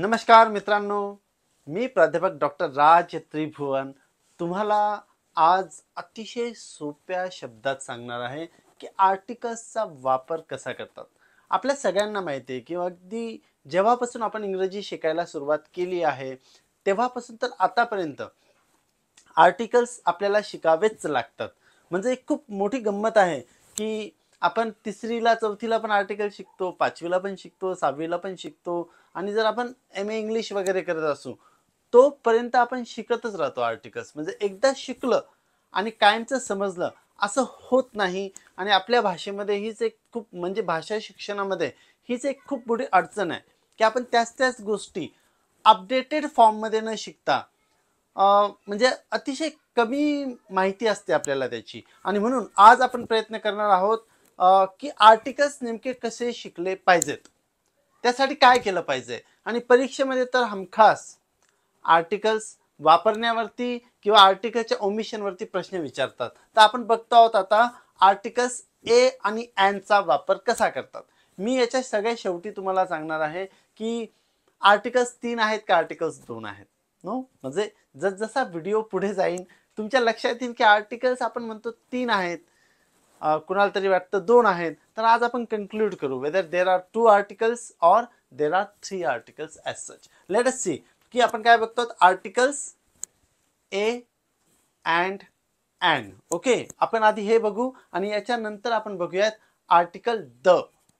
नमस्कार मित्रांनो मी प्राध्यापक डॉक्टर राज त्रिभुवन तुम्हाला आज अतिशय सोप्या शब्दात सांगणार आहे की आर्टिकल्सचा वापर कसा करतात आपल्या सगळ्यांना माहिती आहे की अगदी जेव्हापासून आपण इंग्रजी शिकायला सुरुवात केली आहे तेव्हापासून तर आतापर्यंत आर्टिकल्स आपल्याला शिकावेच लागतात म्हणजे एक खूप मोठी गंमत आहे की आपण तिसरीला चौथीला पण आर्टिकल शिकतो पाचवीला पण शिकतो सहावीला पण शिकतो आणि जर आपण एम ए इंग्लिश वगैरे करत असू तोपर्यंत आपण शिकतच राहतो आर्टिकल्स म्हणजे एकदा शिकलं आणि कायमचं समजलं असं होत नाही आणि आपल्या भाषेमध्ये हीच एक खूप म्हणजे भाषा शिक्षणामध्ये हीच एक खूप मोठी अडचण आहे की आपण त्याच त्याच गोष्टी अपडेटेड फॉर्ममध्ये न शिकता म्हणजे अतिशय कमी माहिती असते आपल्याला त्याची आणि म्हणून आज आपण प्रयत्न करणार आहोत की आर्टिकल्स नेमके कसे शिकले पाहिजेत त्यासाठी काय केलं पाहिजे आणि परीक्षेमध्ये तर हमखास आर्टिकल्स वापरण्यावरती किंवा आर्टिकलच्या ओमिशनवरती प्रश्न विचारतात तर आपण बघतो आहोत आता आर्टिकल्स ए आणि ॲनचा वापर कसा करतात मी याच्या सगळ्या शेवटी तुम्हाला सांगणार आहे की आर्टिकल्स तीन आहेत का आर्टिकल्स दोन आहेत नो म्हणजे जसजसा व्हिडिओ पुढे जाईन तुमच्या लक्षात येईल की आर्टिकल्स आपण म्हणतो तीन आहेत कुणाला तरी वाटतं दोन आहेत तर आज आपण कन्क्लूड करू whether there are two articles or there are three articles as such let us see की आपण काय बघतो articles a and an okay आपण आधी हे बघू आणि याच्यानंतर आपण बघूयात आर्टिकल द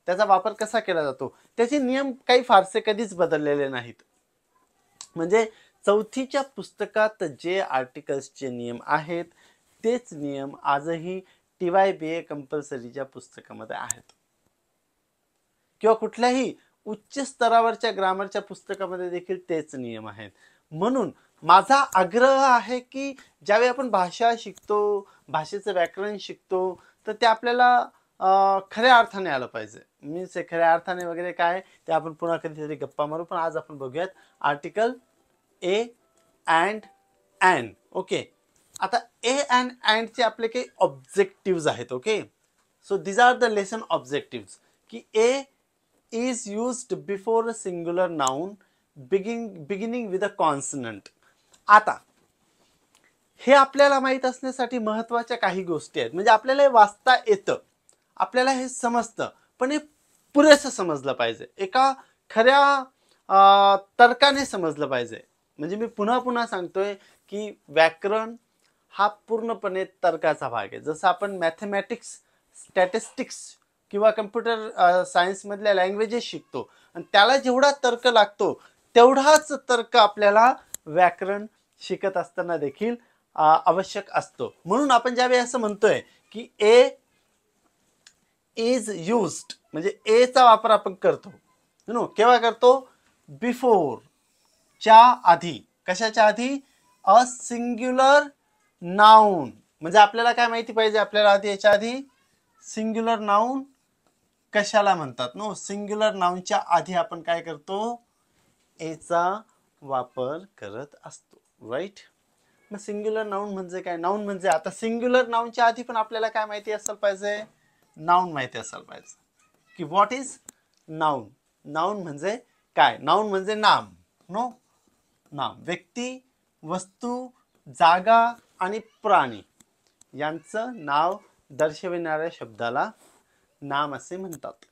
त्याचा वापर कसा केला जातो त्याचे नियम काही फारसे कधीच बदललेले नाहीत म्हणजे चौथीच्या पुस्तकात जे आर्टिकल्सचे नियम आहेत तेच नियम आजही टी वाय बी ए कंपल्सरीच्या पुस्तकामध्ये आहेत किंवा कुठल्याही उच्च स्तरावरच्या ग्रामरच्या पुस्तकामध्ये देखील तेच नियम आहेत म्हणून माझा आग्रह आहे की ज्यावेळी आपण भाषा शिकतो भाषेचं व्याकरण शिकतो तर ते आपल्याला खऱ्या अर्थाने आलं पाहिजे मीन्स खऱ्या अर्थाने वगैरे काय ते आपण पुन्हा कधीतरी गप्पा मारू पण आज आपण बघूयात article a and an okay आता ए अँड अँडचे आपले काही ऑब्जेक्टिव्ह आहेत okay so these are the lesson objective की a is used before a singular noun begin beginning with a consonant आता हे आपल्याला माहीत असण्यासाठी महत्त्वाच्या काही गोष्टी आहेत म्हणजे आपल्याला हे वाचता येतं आपल्याला हे समजतं पण हे पुरेसं समजलं पाहिजे एका खऱ्या तर्काने समजलं पाहिजे म्हणजे मी पुन्हा पुन्हा सांगतोय की व्याकरण हा पूर्णपणे तर्काचा भाग आहे जसं आपण मॅथमॅटिक्स स्टॅटिस्टिक्स किंवा कम्प्युटर सायन्समधल्या लँग्वेजेस शिकतो आणि त्याला जेवढा तर्क लागतो तेवढाच तर्क आपल्याला व्याकरण शिकत असताना देखील आवश्यक असतो म्हणून आपण ज्यावेळी असं म्हणतोय की ए इज युज्ड म्हणजे एचा वापर आपण करतो नो केव्हा करतो बिफोर च्या आधी कशाच्या आधी अ सिंग्युलर नाऊन म्हणजे आपल्याला काय माहिती पाहिजे आपल्याला आधी याच्या आधी सिंग्युलर नाऊन कशाला म्हणतात नो सिंग्युलर नाऊनच्या आधी आपण काय करतो याचा वापर करत असतो राईट मग सिंग्युलर नाऊन म्हणजे काय नाऊन म्हणजे आता सिंग्युलर नाऊनच्या आधी पण आपल्याला काय माहिती असायला पाहिजे नाऊन माहिती असायला पाहिजे की व्हॉट इज नाऊन नाऊन म्हणजे काय नाऊन म्हणजे नाम नो नाम व्यक्ती वस्तू जागा आणि प्राणी यांचं नाव दर्शविणाऱ्या शब्दाला नाम असे म्हणतात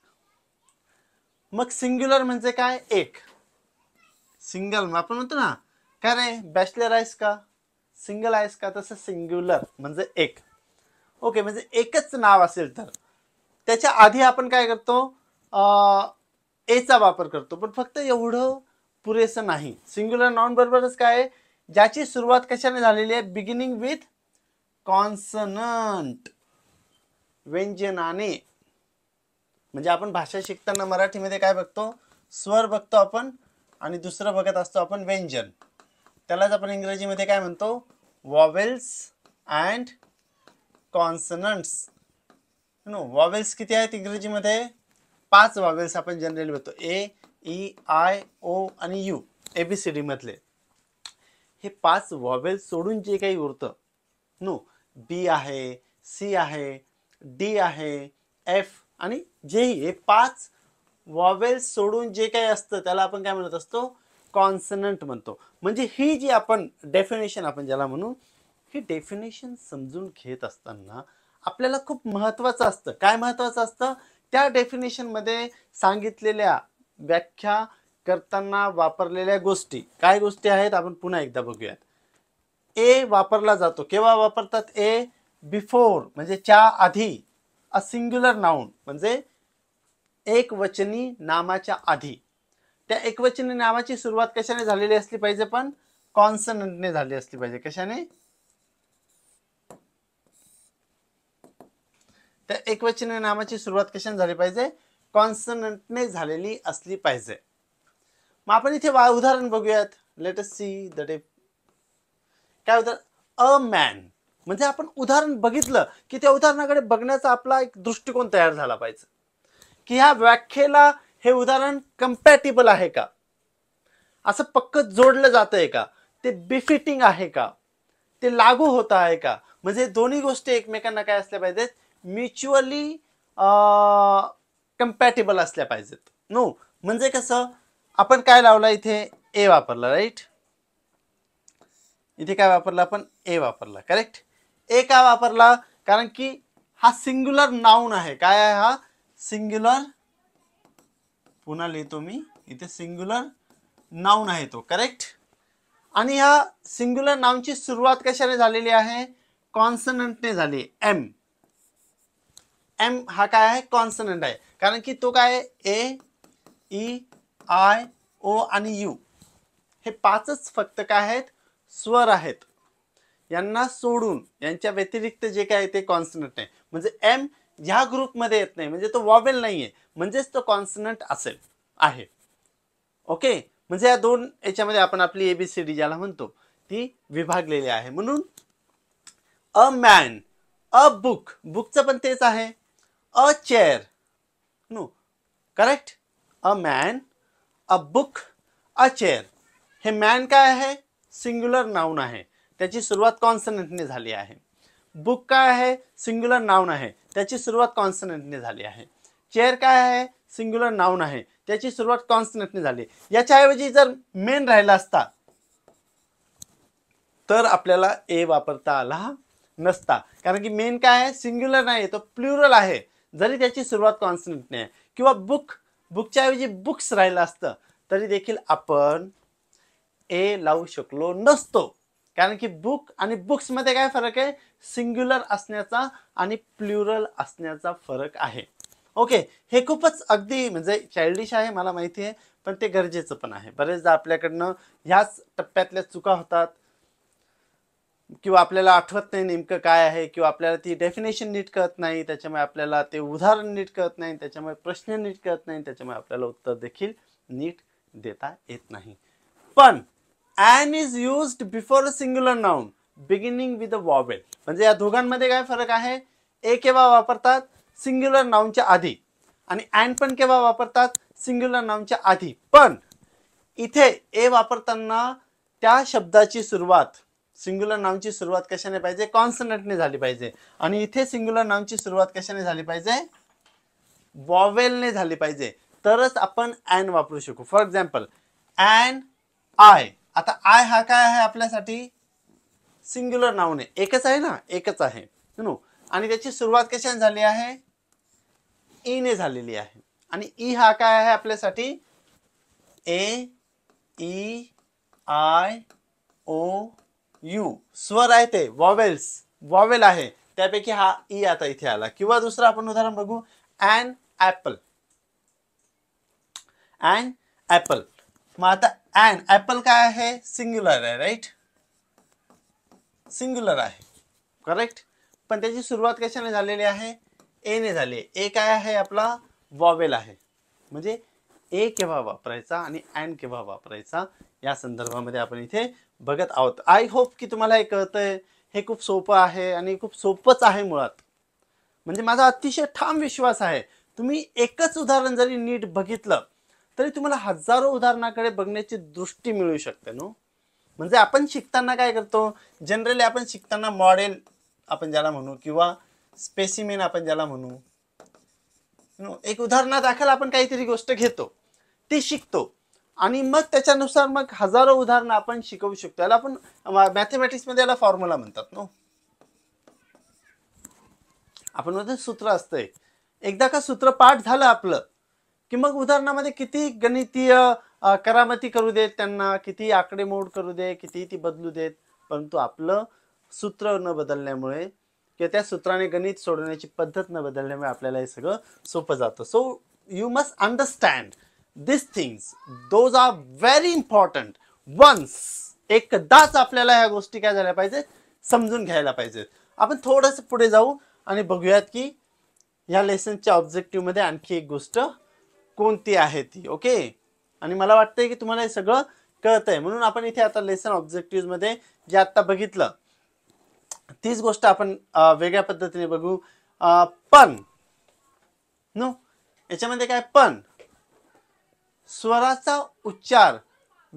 मग सिंग्युलर म्हणजे काय एक सिंगल आपण म्हणतो ना काय रे बॅचलर आहेस का सिंगल आहेस का तसं सिंग्युलर म्हणजे एक ओके म्हणजे एकच नाव असेल तर त्याच्या आधी आपण काय करतो एचा वापर करतो पण फक्त एवढं पुरेसं नाही सिंग्युलर नॉन बरोबरच काय ज्याची सुरुवात कशाने झालेली आहे बिगिनिंग विथ कॉन्सनंट व्यंजनाने म्हणजे आपण भाषा शिकताना मराठीमध्ये काय बघतो स्वर बघतो आपण आणि दुसरं बघत असतो आपण व्यंजन त्यालाच आपण इंग्रजीमध्ये काय म्हणतो vowels and consonants no vowels किती आहेत इंग्रजीमध्ये पाच वॉवेल्स आपण जनरली बघतो ए ई आय ओ आणि यू ए बी सी डीमधले हे पाच व्हॉवेल सोडून जे काही उरतं नो बी आहे सी आहे डी आहे एफ आणि जेही हे पाच वॉवेल्स सोडून जे काही असतं त्याला आपण काय म्हणत असतो कॉन्सनंट म्हणतो म्हणजे ही जी आपण डेफिनेशन आपण ज्याला म्हणू ही डेफिनेशन समजून घेत असताना आपल्याला खूप महत्त्वाचं असतं काय महत्त्वाचं असतं त्या डेफिनेशनमध्ये सांगितलेल्या व्याख्या करताना वापरलेल्या गोष्टी काय गोष्टी आहेत आपण पुन्हा एकदा बघूयात ए वापरला जातो केव्हा वापरतात ए बिफोर म्हणजे च्या आधी अ सिंग्युलर नाऊन म्हणजे एकवचनी नामाच्या आधी त्या एकवचनी नामाची सुरुवात कशाने झालेली असली पाहिजे पण कॉन्सनंटने झाली असली पाहिजे कशाने त्या एकवचनी नामाची सुरुवात कशाने झाली पाहिजे कॉन्सनंटने झालेली असली पाहिजे मग आपण इथे उदाहरण बघूयात let us see the day काय उदाहरण अ मॅन म्हणजे आपण उदाहरण बघितलं की त्या उदाहरणाकडे बघण्याचा आपला एक दृष्टिकोन तयार झाला पाहिजे की ह्या व्याख्येला हे उदाहरण कम्पॅटेबल आहे का असं पक्क जोडलं आहे का ते बिफिटिंग आहे का ते लागू होत आहे का म्हणजे दोन्ही गोष्टी एकमेकांना काय असल्या पाहिजेत म्युच्युअली कम्पॅटेबल असल्या पाहिजेत नो म्हणजे कसं आपण काय लावला इथे ए वापरला राईट इथे काय वापरला आपण ए वापरला करेक्ट ए का वापरला कारण की हा सिंग्युलर नाऊन आहे काय आहे हा सिंग्युलर पुन्हा लिहितो मी इथे सिंग्युलर नाऊन आहे तो करेक्ट आणि ह्या सिंग्युलर नाऊनची सुरुवात कशाने झालेली आहे कॉन्सनंटने झाली एम एम हा काय आहे कॉन्सनंट आहे कारण की तो काय ए ई आय ओ आणि यू हे पाचच फक्त काय आहेत स्वर आहेत यांना सोडून यांच्या व्यतिरिक्त जे काय आहे ते कॉन्सनंट आहे म्हणजे एम ह्या ग्रुपमध्ये येत नाही म्हणजे तो वॉबेल नाही आहे म्हणजेच तो कॉन्सनंट असेल आहे ओके म्हणजे या दोन याच्यामध्ये आपण आपली डी ज्याला म्हणतो ती विभागलेली आहे म्हणून अ मॅन अ बुक बुकचं पण तेच आहे a chair no correct a man a book a chair हे मॅन काय आहे सिंग्युलर नाऊन आहे त्याची सुरुवात कॉन्सनंटने झाली आहे बुक काय आहे सिंग्युलर नाऊन आहे त्याची सुरुवात कॉन्सनंटने झाली आहे चेअर काय आहे सिंग्युलर नाऊन आहे त्याची सुरुवात कॉन्सनंटने झाली याच्याऐवजी जर मेन राहिला असता तर आपल्याला ए वापरता आला नसता कारण की मेन काय आहे सिंग्युलर नाही तो प्ल्युरल आहे जरी त्याची सुरुवात कॉन्सनंटने आहे किंवा बुक बुकच्या ऐवजी बुक्स राहिलं असतं तरी देखील आपण ए लावू शकलो नसतो कारण की बुक आणि बुक्समध्ये काय फरक आहे सिंग्युलर असण्याचा आणि प्लुरल असण्याचा फरक आहे ओके हे खूपच अगदी म्हणजे चाइल्डिश आहे मला माहिती आहे पण ते गरजेचं पण आहे बरेचदा आपल्याकडनं ह्याच टप्प्यातल्या चुका होतात किंवा आपल्याला आठवत नाही नेमकं काय आहे किंवा आपल्याला ती डेफिनेशन नीट कळत नाही त्याच्यामुळे आपल्याला ते उदाहरण नीट कळत नाही त्याच्यामुळे प्रश्न नीट कळत नाही त्याच्यामुळे आपल्याला उत्तर देखील नीट देता येत नाही पण an is used before a singular noun beginning with a vowel म्हणजे या दोघांमध्ये काय फरक आहे ए केव्हा वापरतात सिंग्युलर नाऊनच्या आधी आणि अँड पण केव्हा वापरतात सिंग्युलर नाऊनच्या आधी पण इथे ए वापरताना त्या शब्दाची सुरुवात सिंग्युलर नावची सुरुवात कशाने पाहिजे कॉन्सनंटने झाली पाहिजे आणि इथे सिंग्युलर नावची सुरुवात कशाने झाली पाहिजे वॉवेलने झाली पाहिजे तरच आपण ॲन वापरू शकू फॉर एक्झाम्पल ॲन आय आता आय हा काय आहे आपल्यासाठी सिंग्युलर नाउन आहे एकच आहे ना एकच आहे नो आणि त्याची सुरुवात कशाने झाली आहे ईने झालेली आहे आणि ई हा काय आहे आपल्यासाठी A E I O U स्वर आहे ते वॉवेल्स वॉवेल आहे त्यापैकी हा ई आता इथे आला किंवा दुसरं आपण उदाहरण बघू अँड ॲपल अँड ॲपल मग आता अँड ॲपल काय आहे सिंग्युलर आहे राईट सिंग्युलर आहे करेक्ट पण त्याची सुरुवात कशाने झालेली आहे एने झाली आहे ए काय आहे आपला वॉवेल आहे म्हणजे ए केव्हा वापरायचा आणि अँड केव्हा वापरायचा या संदर्भामध्ये आपण इथे बघत आहोत आय होप की तुम्हाला हे कळतंय हे खूप सोपं आहे आणि खूप सोपंच आहे मुळात म्हणजे माझा अतिशय ठाम विश्वास आहे तुम्ही एकच उदाहरण जरी नीट बघितलं तरी तुम्हाला हजारो उदाहरणाकडे बघण्याची दृष्टी मिळू शकते नो म्हणजे आपण शिकताना काय करतो जनरली आपण शिकताना मॉडेल आपण ज्याला म्हणू किंवा स्पेसिमेन आपण ज्याला म्हणू एक उदाहरणादाखल आपण काहीतरी गोष्ट घेतो ती शिकतो आणि मग त्याच्यानुसार मग हजारो उदाहरणं आपण शिकवू शकतो याला आपण मध्ये याला फॉर्म्युला म्हणतात नो आपण म्हणतो सूत्र असतंय एकदा का सूत्र पाठ झालं आपलं की मग उदाहरणामध्ये किती गणितीय करामती करू देत त्यांना किती आकडेमोड करू दे किती ती बदलू देत परंतु आपलं सूत्र न बदलल्यामुळे किंवा त्या सूत्राने गणित सोडवण्याची पद्धत न बदलल्यामुळे आपल्याला हे सगळं सोपं जातं so you must understand this things those are very important once एकदाच आपल्याला ह्या गोष्टी काय झाल्या पाहिजे समजून घ्यायला पाहिजे आपण थोडंसं पुढे जाऊ आणि बघूयात की ह्या लेसनच्या ऑब्जेक्टिव्हमध्ये आणखी एक गोष्ट कोणती आहे ती ओके आणि मला वाटतंय की तुम्हाला हे सगळं कळत आहे म्हणून आपण इथे आता लेसन ऑब्जेक्टिव्हमध्ये जे आत्ता बघितलं तीच गोष्ट आपण वेगळ्या पद्धतीने बघू पण नो याच्यामध्ये काय पण स्वराचा उच्चार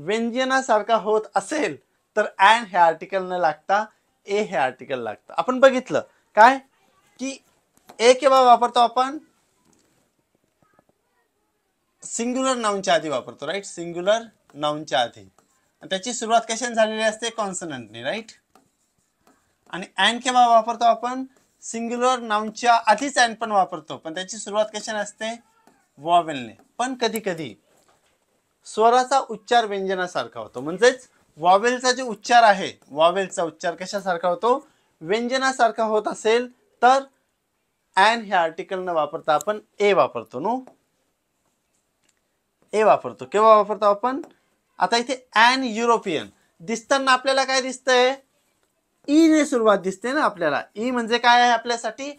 व्यंजनासारखा होत असेल तर अँड हे आर्टिकल न लागता ए हे आर्टिकल लागतं आपण बघितलं काय की ए केव्हा वापरतो आपण सिंग्युलर नाऊनच्या आधी वापरतो राईट सिंग्युलर नाऊनच्या आधी त्याची सुरुवात कशाने झालेली असते कॉन्सनंटने राईट आणि अँड केव्हा वापरतो आपण सिंग्युलर नाऊनच्या आधीच अँड पण वापरतो पण त्याची सुरुवात कशाने असते वॉवेलने पण कधी कधी स्वराचा उच्चार व्यंजनासारखा होतो म्हणजेच वॉवेलचा जे उच्चार आहे वॉवेलचा उच्चार कशासारखा होतो व्यंजनासारखा होत असेल तर ॲन ह्या आर्टिकल न वापरता आपण ए वापरतो नो ए वापरतो केव्हा वापरतो आपण आता इथे ॲन युरोपियन दिसताना आपल्याला काय दिसतंय ई ने सुरुवात दिसते ना आपल्याला ई म्हणजे काय आहे आपल्यासाठी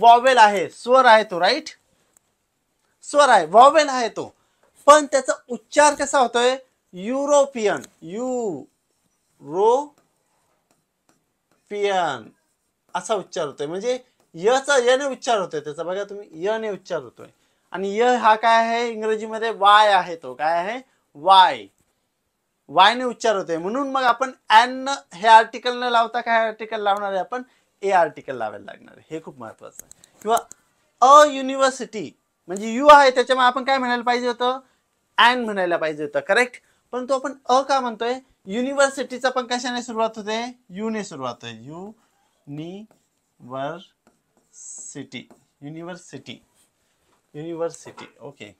वॉवेल आहे स्वर आहे तो राईट स्वर आहे वॉवेल आहे तो पण त्याचा उच्चार कसा होतोय युरोपियन यू रो पियन असा उच्चार होतोय म्हणजे यचा ने उच्चार होतोय त्याचा बघा तुम्ही यने उच्चार होतोय आणि य हा काय आहे इंग्रजीमध्ये वाय आहे तो काय आहे वाय वायने उच्चार होतोय म्हणून मग आपण एन हे आर्टिकल न लावता काय आर्टिकल लावणार आहे आपण ए आर्टिकल लावायला लागणार आहे हे खूप महत्वाचं आहे किंवा अ युनिव्हर्सिटी म्हणजे यू आहे त्याच्यामुळे आपण काय म्हणायला पाहिजे होतं अँड म्हणायला पाहिजे होतं करेक्ट परंतु आपण अ का म्हणतोय युनिव्हर्सिटीचा पण कशाने सुरुवात होते यूने सुरुवात होते U city university university okay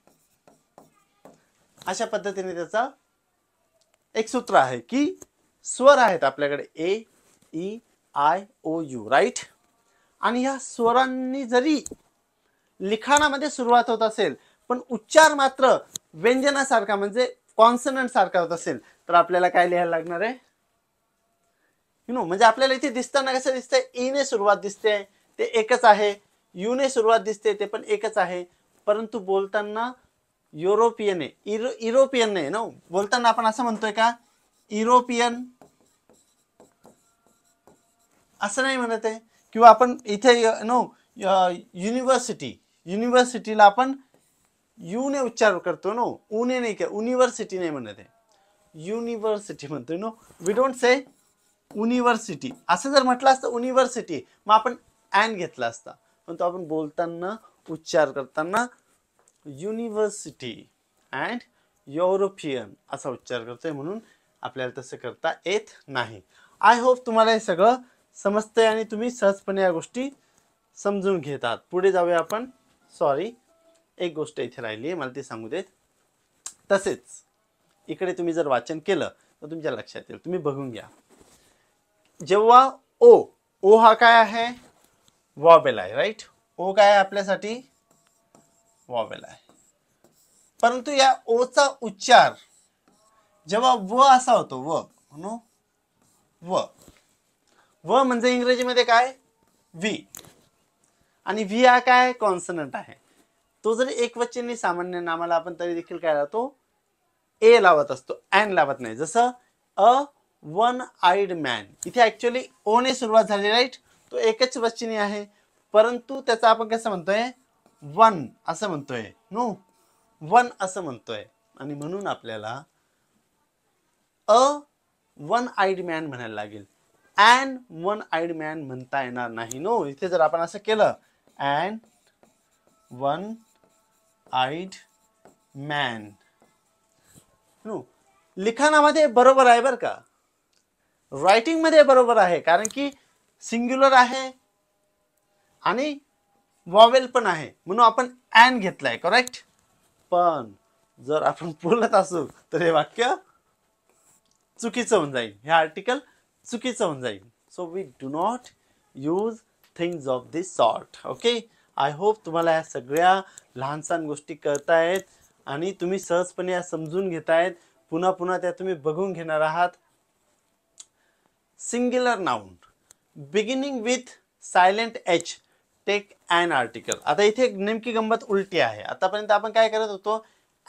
अशा पद्धतीने त्याचा एक सूत्र आहे की स्वर आहेत आपल्याकडे A E I O U right आणि ह्या स्वरांनी जरी लिखाणामध्ये सुरुवात होत असेल पण उच्चार मात्र व्यंजनासारखा म्हणजे कॉन्सनंट सारखा होत असेल तर आपल्याला काय लिहायला लागणार आहे यु नो म्हणजे आपल्याला इथे दिसताना कसं दिसतंय ईने e सुरुवात दिसते ते एकच आहे युने सुरुवात दिसते ते पण एकच आहे परंतु बोलताना युरोपियन आहे इरो युरोपियन नाही ना बोलताना आपण असं म्हणतोय का युरोपियन असं नाही म्हणत आहे किंवा आपण इथे नो युनिव्हर्सिटी युनिव्हर्सिटीला आपण यूने उच्चार करतो नो उने नाही का युनिव्हर्सिटी नाही म्हणत आहे युनिव्हर्सिटी म्हणतोय no we don't say university असं जर म्हटलं असतं युनिव्हर्सिटी मग आपण अँड घेतला असता पण तो आपण बोलताना उच्चार करताना युनिव्हर्सिटी अँड युरोपियन असा उच्चार करतोय म्हणून आपल्याला तसं करता येत नाही आय होप तुम्हाला हे सगळं समजतंय आणि तुम्ही सहजपणे या गोष्टी समजून घेतात पुढे जाऊया आपण सॉरी एक गोष्ट इथे राहिली आहे मला ती सांगू देत तसेच इकडे तुम्ही जर वाचन केलं तर तुमच्या लक्षात येईल तुम्ही बघून घ्या जेव्हा ओ ओ हा काय आहे वॉबेल आहे राईट ओ काय आपल्यासाठी वॉबेल आहे परंतु या ओचा उच्चार जेव्हा व असा होतो व नो व व म्हणजे इंग्रजीमध्ये काय व्ही आणि व्ही हा काय कॉन्सनंट आहे तो जरी एकवचनी सामान्य नामाला आपण तरी देखील काय लावतो ए लावत असतो एन लावत नाही जसं अ वन आईड मॅन इथे ऍक्च्युली ओने सुरुवात झाली राईट तो एकच वचनी आहे परंतु त्याचा आपण कसं म्हणतोय वन असं म्हणतोय नो वन असं म्हणतोय आणि म्हणून आपल्याला अ वन आईड मॅन म्हणायला लागेल अँड वन आईड मॅन म्हणता येणार नाही नो इथे जर आपण असं केलं an one eyed man no लिखाणामध्ये बरोबर आहे बरं का रायटिंगमध्ये बरोबर आहे कारण की सिंग्युलर आहे आणि वॉवेल पण आहे म्हणून आपण ॲन घेतलाय करेक्ट पण जर आपण बोलत असू तर हे वाक्य चुकीचं होऊन जाईल हे आर्टिकल चुकीचं होऊन जाईल so we do not use things of this sort okay I hope तुम्हाला या सगळ्या लहानसहान गोष्टी कळतायत आणि तुम्ही सहजपणे या समजून घेतायत पुन्हा पुन्हा त्या तुम्ही बघून घेणार आहात singular noun beginning with silent H take an article आता इथे नेमकी गंमत उलटी आहे आतापर्यंत आपण काय करत होतो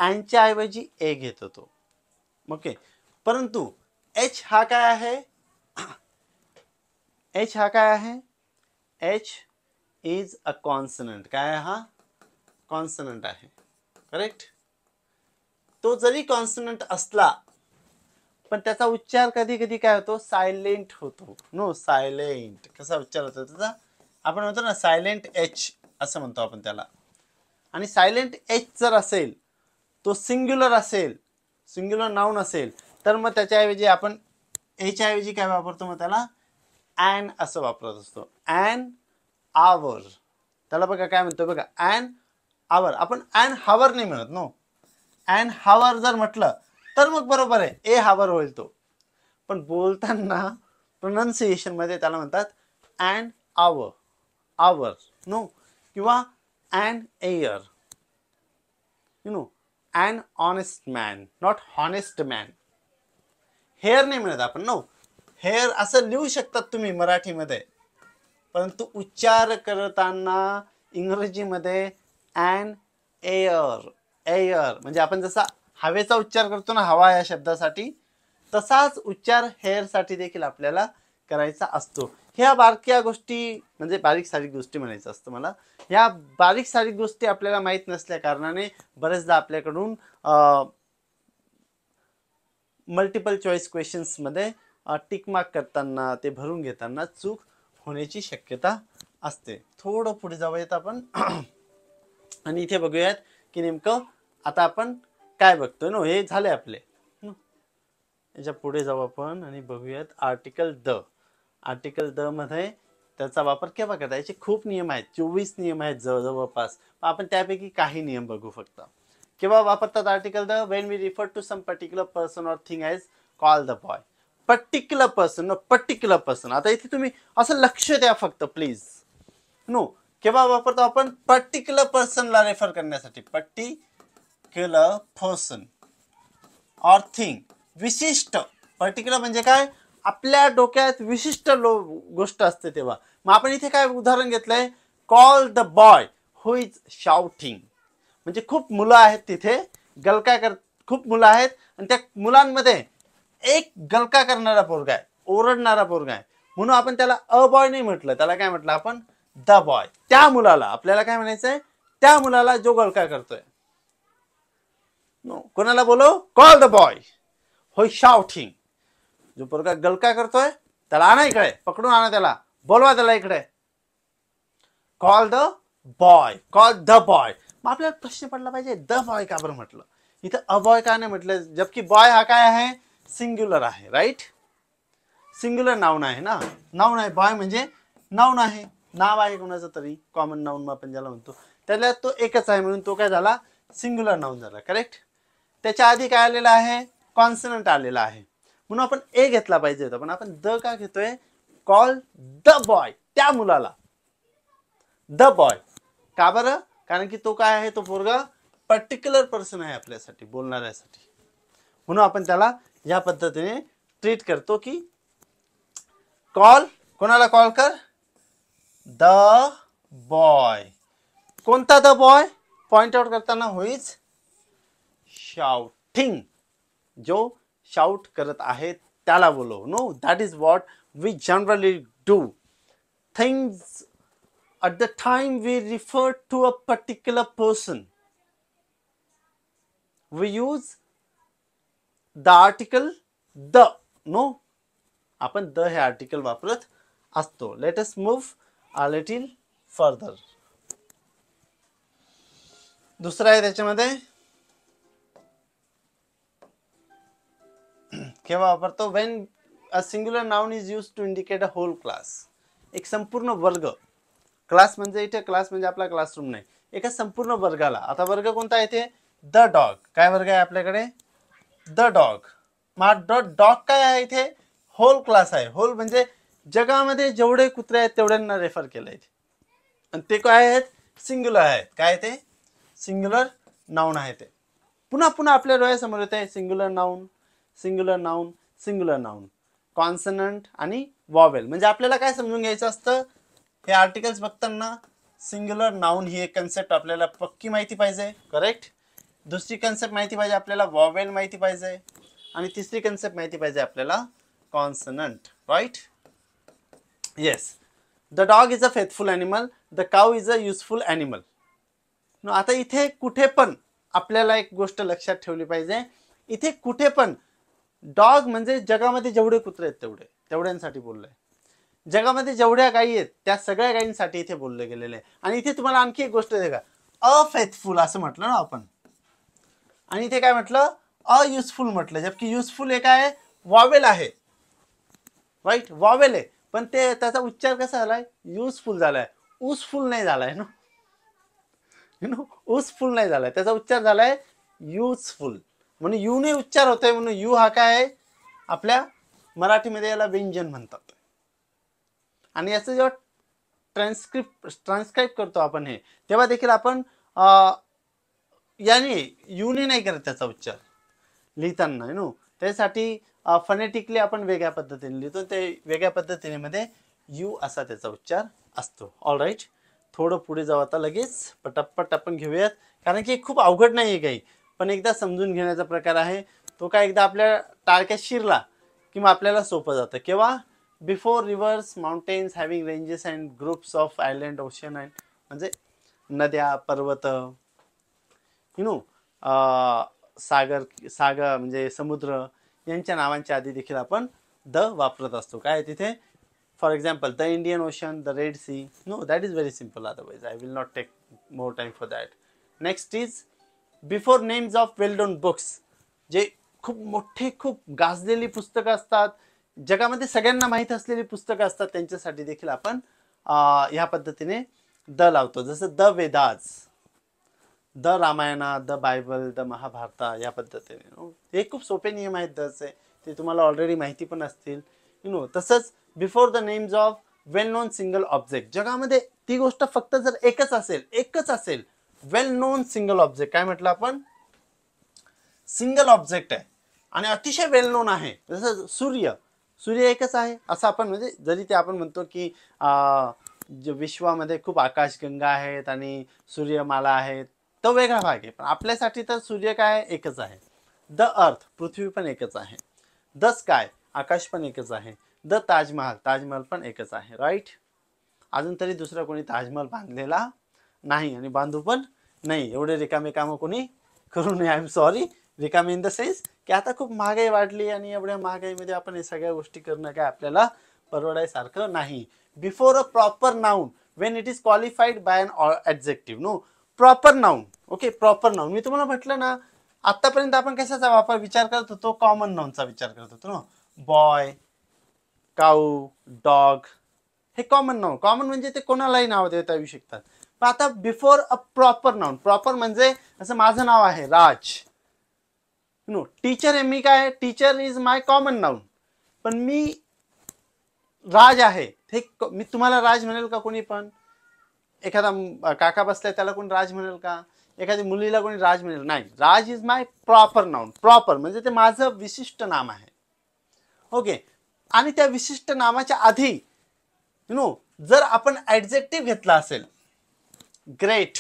अँडच्या ऐवजी ए घेत होतो ओके परंतु एच हा काय आहे एच हा काय आहे एच इज अ कॉन्सनंट काय आहे हा कॉन्सनंट आहे करेक्ट तो जरी कॉन्सनंट असला पण त्याचा उच्चार कधी कधी काय होतो सायलेंट होतो नो सायलेंट कसा उच्चार होतो त्याचा आपण म्हणतो ना सायलेंट एच असं म्हणतो आपण त्याला आणि सायलेंट एच जर असेल तो सिंग्युलर असेल सिंग्युलर नाऊन असेल तर मग त्याच्याऐवजी आपण एच ऐवजी काय वापरतो मग त्याला ॲन असं वापरत असतो ॲन आवर त्याला बघा काय म्हणतो बघा ॲन आवर आपण ॲन हावर नाही म्हणत नो अँड हावर जर म्हटलं तर मग बरोबर आहे ए हावर होईल तो पण बोलताना मध्ये त्याला म्हणतात अँड आवर आवर नो किंवा an heir you know an honest man not honest man hair नाही म्हणत आपण नो हेअर असं लिहू शकतात तुम्ही मराठीमध्ये परंतु उच्चार करताना इंग्रजीमध्ये अँड एअर एअर म्हणजे आपण जसा हवेचा उच्चार करतो ना हवा या शब्दासाठी तसाच उच्चार हेअरसाठी देखील आपल्याला करायचा असतो ह्या बारक्या गोष्टी म्हणजे बारीक सारीक गोष्टी म्हणायचं असतं मला ह्या बारीक सारीक गोष्टी आपल्याला माहीत नसल्या कारणाने बरेचदा आपल्याकडून मल्टिपल चॉईस क्वेश्चन्समध्ये टिकमार्क करताना ते भरून घेताना चूक होण्याची शक्यता असते थोडं पुढे जाऊयात आपण आणि इथे बघूयात की नेमकं आता आपण काय बघतो नो हे झाले आपले याच्या पुढे जाऊ आपण आणि बघूयात आर्टिकल द आर्टिकल द मध्ये त्याचा वापर केव्हा करता याचे खूप नियम आहेत चोवीस नियम आहेत जवळपास आपण त्यापैकी काही नियम बघू फक्त केव्हा वापरतात article the when we refer to some particular person or thing as call the boy particular person particular person आता इथे तुम्ही असं लक्ष द्या फक्त प्लीज नो केव्हा वापरतो आपण पर्टिक्युलर पर्सनला रेफर करण्यासाठी पर्टिक्युलर पर्सन ऑर थिंग विशिष्ट पर्टिक्युलर म्हणजे काय आपल्या डोक्यात विशिष्ट लो गोष्ट असते तेव्हा मग आपण इथे काय उदाहरण घेतलंय call the boy who is shouting म्हणजे खूप मुलं आहेत तिथे गलका कर खूप मुलं आहेत आणि त्या मुलांमध्ये एक गलका करणारा पोरगा आहे ओरडणारा पोरगा आहे म्हणून आपण त्याला अ बॉय नाही म्हटलं त्याला काय म्हटलं आपण द बॉय त्या मुलाला आपल्याला काय म्हणायचं आहे त्या मुलाला जो गलका करतोय कोणाला बोलो कॉल द बॉय होय शाउटिंग जो पोरगा गलका करतोय त्याला आणा इकडे पकडून आणा त्याला बोलवा त्याला इकडे call the boy call the boy मग आपल्याला प्रश्न पडला पाहिजे द बॉय का बरं म्हटलं इथं अ बॉय का नाही म्हटलं जबकी बॉय हा काय आहे सिंग्युलर आहे राईट सिंग्युलर नाऊन आहे ना नाऊन आहे बॉय म्हणजे नाऊन आहे नाव आहे कोणाचं तरी कॉमन नाऊन आपण ज्याला म्हणतो त्याला तो एकच आहे म्हणून तो काय झाला सिंग्युलर नाऊन झाला करेक्ट त्याच्या आधी काय आलेला आहे कॉन्सनंट आलेला आहे म्हणून आपण ए घेतला पाहिजे होता पण आपण द का घेतोय कॉल द बॉय त्या मुलाला द बॉय का बरं कारण की तो काय आहे तो पोरगा पर्टिक्युलर पर्सन आहे आपल्यासाठी बोलणाऱ्यासाठी म्हणून आपण त्याला या पद्धतीने ट्रीट करतो की कॉल कोणाला कॉल कर द बॉय कोणता द बॉय पॉइंट आउट करताना होईच शाउटिंग जो शाउट करत आहे त्याला बोलो no that is what we generally do things at the time we refer to a particular person we use the article the no आपण the हे आर्टिकल वापरत असतो let us move a little further दुसरं आहे त्याच्यामध्ये केव्हा वापरतो when a singular noun is use to indicate a whole class एक संपूर्ण वर्ग क्लास म्हणजे इथे क्लास म्हणजे आपला क्लासरूम नाही एका संपूर्ण वर्गाला आता वर्ग कोणता आहे ते द डॉग काय वर्ग आहे आपल्याकडे द डॉग मार डॉट डॉग काय आहे इथे होल क्लास आहे होल म्हणजे जगामध्ये जेवढे कुत्रे आहेत तेवढ्यांना रेफर केलं आहे आणि ते काय आहेत सिंग्युलर आहेत काय ते सिंग्युलर नाऊन आहे ते पुन्हा पुन्हा आपल्या डोळ्यासमोर येते singular noun singular noun singular noun consonant आणि वॉवेल म्हणजे आपल्याला काय समजून घ्यायचं असतं हे आर्टिकल्स बघताना सिंग्युलर नाऊन ही एक कन्सेप्ट आपल्याला पक्की माहिती पाहिजे करेक्ट दुसरी कन्सेप्ट माहिती पाहिजे आपल्याला वॉवेल माहिती पाहिजे आणि तिसरी कन्सेप्ट माहिती पाहिजे आपल्याला consonant right yes the dog is a faithful animal the cow is a useful animal आता इथे कुठे पण आपल्याला एक गोष्ट लक्षात ठेवली पाहिजे इथे कुठे पण डॉग म्हणजे जगामध्ये जेवढे कुत्रे आहेत तेवढे तेवढ्यांसाठी बोललो आहे जगामध्ये जेवढ्या गायी आहेत त्या सगळ्या गाईंसाठी इथे बोलले गेलेले आहे आणि इथे तुम्हाला आणखी एक गोष्ट आहे का अफेथफुल असं म्हटलं ना आपण आणि ते काय म्हटलं अयुजफुल म्हटलं जबकी युजफुल हे काय वॉवेल आहे राईट वॉवेल आहे पण ते त्याचा उच्चार कसा झालाय युजफुल झालाय उसफुल नाही झालाय ना नो उसफुल नाही झालाय त्याचा उच्चार झालाय युजफुल म्हणून यूने उच्चार होतोय म्हणून यू हा काय आहे आपल्या मराठीमध्ये याला व्यंजन म्हणतात आणि याचं जेव्हा ट्रान्सक्रिप्ट ट्रान्सक्राईब करतो आपण हे तेव्हा देखील आपण याने युने नाही करत त्याचा उच्चार लिहिताना नो त्यासाठी फनेटिकली आपण वेगळ्या पद्धतीने लिहितो ते वेगळ्या पद्धतीने मध्ये यू असा त्याचा उच्चार असतो ऑल राईट थोडं पुढे जाऊ आता लगेच पटापट आपण घेऊयात कारण की खूप अवघड नाही आहे काही पण एकदा समजून घेण्याचा प्रकार आहे तो काय एकदा आपल्या टाळक्यात शिरला किंवा आपल्याला सोपं जातं किंवा before rivers mountains having ranges and groups of island ocean and म्हणजे नद्या पर्वत यू नो सागर सागर म्हणजे समुद्र यांच्या नावांच्या आधी देखील आपण द वापरत असतो काय तिथे for example the Indian Ocean the Red Sea no that is very simple otherwise I will not take more time for that next is before names of well known books जे खूप मोठे खूप गाजलेली पुस्तकं असतात जगामध्ये सगळ्यांना माहीत असलेली पुस्तकं असतात त्यांच्यासाठी देखील आपण ह्या पद्धतीने द लावतो जसं the Vedas the Ramayana the Bible the Mahabharata या पद्धतीने नो हो, हे खूप सोपे नियम आहेत जसे ते तुम्हाला ऑलरेडी माहिती पण असतील यु नो तसंच before the names of well known single object जगामध्ये ती गोष्ट फक्त जर एकच असेल एकच असेल वेल नोन सिंगल ऑब्जेक्ट काय म्हटलं आपण सिंगल ऑब्जेक्ट आहे आणि अतिशय वेल नोन आहे जसं सूर्य सूर्य एकच आहे असं आपण म्हणजे जरी ते आपण म्हणतो की विश्वामध्ये खूप आकाशगंगा आहेत आणि सूर्यमाला आहेत तो वेगळा भाग आहे पण आपल्यासाठी तर सूर्य काय एकच आहे द अर्थ पृथ्वी पण एकच आहे द स्काय आकाश पण एकच आहे द ताजमहल ताजमहल पण एकच आहे राईट अजून तरी दुसरा कोणी ताजमहल बांधलेला नाही आणि बांधू पण नाही एवढे रिकामे कामं कोणी करू नये आय एम सॉरी रिकामे इन द सेन्स की आता खूप महागाई वाढली आणि एवढ्या महागाईमध्ये आपण हे सगळ्या गोष्टी करणं काय आपल्याला परवडायसारखं नाही before a proper noun when it is qualified by an adjective no proper noun okay proper noun मी तुम्हाला म्हटलं ना आतापर्यंत आपण कशाचा वापर विचार करत होतो कॉमन नाऊनचा विचार करत होतो ना बॉय काऊ डॉग हे कॉमन नाउन कॉमन म्हणजे ते कोणालाही नाव देता येऊ शकतात पण आता before a proper noun proper म्हणजे असं माझं नाव आहे राज नो टीचर हे मी काय teacher is my common noun पण मी राज आहे हे मी तुम्हाला राज म्हणेल का कोणी पण एखादा काका बसलाय त्याला कोणी राज म्हणेल का एखाद्या मुलीला कोणी राज म्हणेल नाही Raj is my proper noun proper म्हणजे ते माझं विशिष्ट नाम आहे ओके आणि त्या विशिष्ट नामाच्या आधी यु नो जर आपण ॲडजेक्टिव्ह घेतला असेल ग्रेट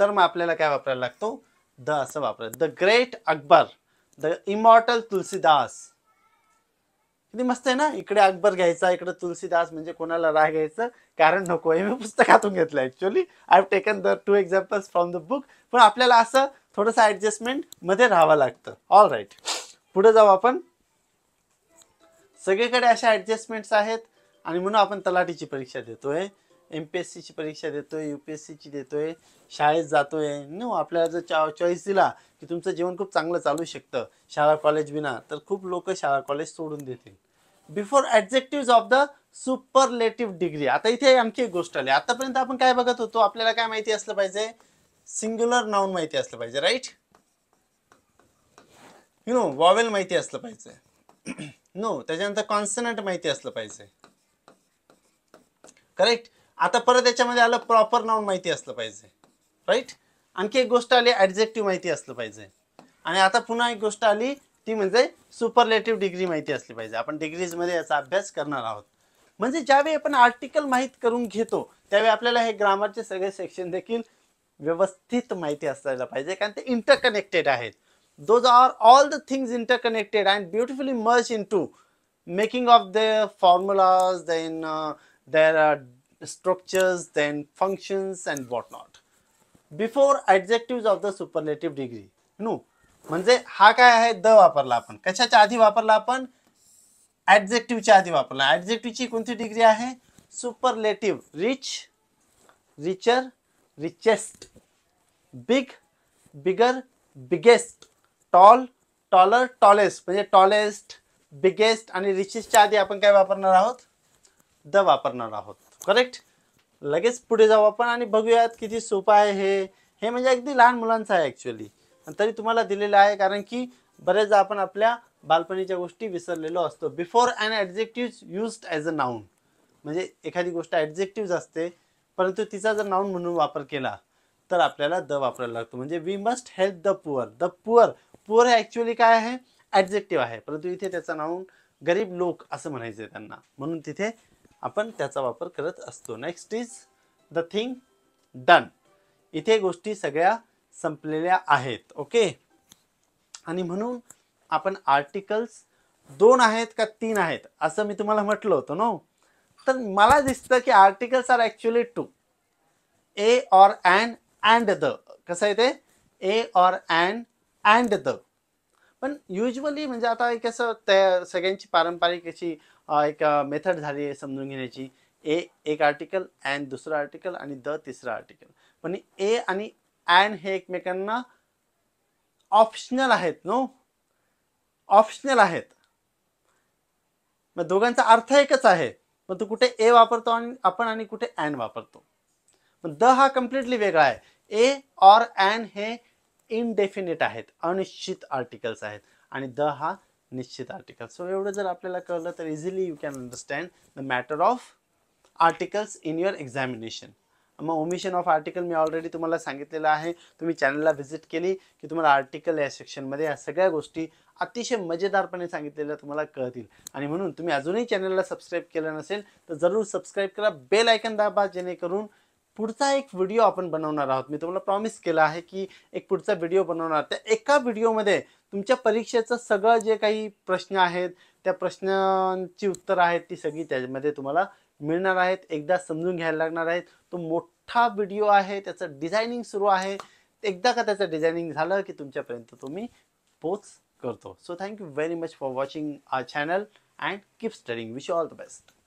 तर मग आपल्याला काय वापरायला लागतो द असं वापरायला the great Akbar the immortal Tulsidas किती मस्त आहे ना इकडे अकबर घ्यायचा इकडे तुलसीदास म्हणजे कोणाला राह घ्यायचं कारण नको हे मी पुस्तकातून घेतलं actually I taken the two examples from the book पण आपल्याला असं थोडस ऍडजस्टमेंट मध्ये राहावं लागतं ऑल राईट पुढे जाऊ आपण सगळीकडे अशा ऍडजस्टमेंट आहेत आणि म्हणून आपण तलाठीची परीक्षा देतोय एम पी एस सीची परीक्षा देतोय यू पी एस देतोय शाळेत जातोय नो आपल्याला जर चॉईस दिला की तुमचं जीवन खूप चांगलं चालू शकतं शाळा कॉलेज विना तर खूप लोक शाळा कॉलेज सोडून देतील before adjective of the superlative degree आता इथे आणखी एक गोष्ट आली आतापर्यंत आपण काय बघत होतो आपल्याला काय माहिती असलं पाहिजे सिंग्युलर नाऊन माहिती असलं पाहिजे राईट यु नो वॉवेल माहिती असलं पाहिजे नो त्याच्यानंतर कॉन्सनंट माहिती असलं पाहिजे करेक्ट आता परत याच्यामध्ये आलं प्रॉपर नाऊन माहिती असलं पाहिजे राईट आणखी एक गोष्ट आली ॲडजेक्टिव्ह माहिती असलं पाहिजे आणि आता पुन्हा एक गोष्ट आली ती म्हणजे सुपरलेटिव्ह डिग्री माहिती असली पाहिजे आपण डिग्रीजमध्ये याचा अभ्यास करणार आहोत म्हणजे ज्यावेळी आपण आर्टिकल माहीत करून घेतो त्यावेळी आपल्याला हे ग्रामरचे सगळे सेक्शन देखील व्यवस्थित माहिती असायला पाहिजे कारण ते इंटरकनेक्टेड आहेत those are all the things interconnected and beautifully merge into making of the formulas then their structures, then functions and whatnot. Before adjective of the superlative degree no म्हणजे हा काय आहे द वापरला आपण कशाच्या आधी वापरला आपण ॲडजेक्टिव्हच्या आधी वापरला ॲडजेक्टिव्हची कोणती डिग्री आहे superlative rich richer richest big bigger biggest tall taller tallest म्हणजे टॉलेस्ट बिगेस्ट आणि रिचेस्टच्या आधी आपण काय वापरणार आहोत द वापरणार आहोत करेक्ट लगेच पुढे जाऊ आपण आणि बघूयात किती सोपं आहे हे हे म्हणजे अगदी लहान मुलांचं आहे ॲक्च्युली तरी तुम्हाला दिलेलं आहे कारण की बरेचदा आपण आपल्या बालपणीच्या गोष्टी विसरलेलो असतो before an adjective used as a noun म्हणजे एखादी गोष्ट ॲडजेक्टिव्ह असते परंतु तिचा जर नाऊन म्हणून वापर केला तर आपल्याला द वापरायला लागतो म्हणजे we must help the poor the poor poor हे ॲक्च्युली काय आहे ॲडजेक्टिव्ह आहे परंतु इथे त्याचा नाऊन गरीब लोक असं म्हणायचं आहे त्यांना म्हणून तिथे आपण त्याचा वापर करत असतो next is the thing done इथे गोष्टी सगळ्या संपलेल्या आहेत ओके आणि म्हणून आपण आर्टिकल्स दोन आहेत का तीन आहेत असं मी तुम्हाला म्हटलं होतं नो तर मला दिसतं की articles are actually two a or an and the कसं आहे ते a or an and the पण युजली म्हणजे आता एक असं त्या सगळ्यांची पारंपरिक अशी एक मेथड झाली आहे समजून घेण्याची ए एक आर्टिकल अँड दुसरं आर्टिकल आणि द तिसरं आर्टिकल पण ए आणि अँड हे एकमेकांना ऑप्शनल आहेत नो ऑप्शनल आहेत मग दोघांचा अर्थ एकच आहे मग तू कुठे ए वापरतो आणि आपण आणि कुठे अँड वापरतो मग द हा कम्प्लिटली वेगळा आहे ए और अँड हे इनडेफिनिट आहेत अनिश्चित आर्टिकल्स आहेत आणि द हा निश्चित आर्टिकल सो एवढं जर आपल्याला कळलं तर easily you can understand the matter of articles in your examination मग ओमिशन ऑफ आर्टिकल मी ऑलरेडी तुम्हाला सांगितलेलं आहे तुम्ही चॅनलला व्हिजिट केली की तुम्हाला आर्टिकल या सेक्शनमध्ये या सगळ्या गोष्टी अतिशय मजेदारपणे सांगितलेल्या तुम्हाला कळतील आणि म्हणून तुम्ही अजूनही चॅनलला सबस्क्राईब केलं नसेल तर जरूर सबस्क्राईब करा बेल आयकन दाबा जेणेकरून पुढचा एक व्हिडिओ आपण बनवणार आहोत मी तुम्हाला प्रॉमिस केला आहे की एक पुढचा व्हिडिओ बनवणार त्या एका व्हिडिओमध्ये तुमच्या परीक्षेचं सगळं जे काही प्रश्न आहेत त्या प्रश्नांची उत्तरं आहेत ती सगळी त्यामध्ये तुम्हाला मिळणार आहेत एकदा समजून घ्यायला लागणार आहेत तो मोठा व्हिडिओ आहे त्याचं डिझायनिंग सुरू आहे एकदा का त्याचं डिझायनिंग झालं की तुमच्यापर्यंत तुम्ही पोच करतो so thank you very much for watching our channel and keep studying wish all the best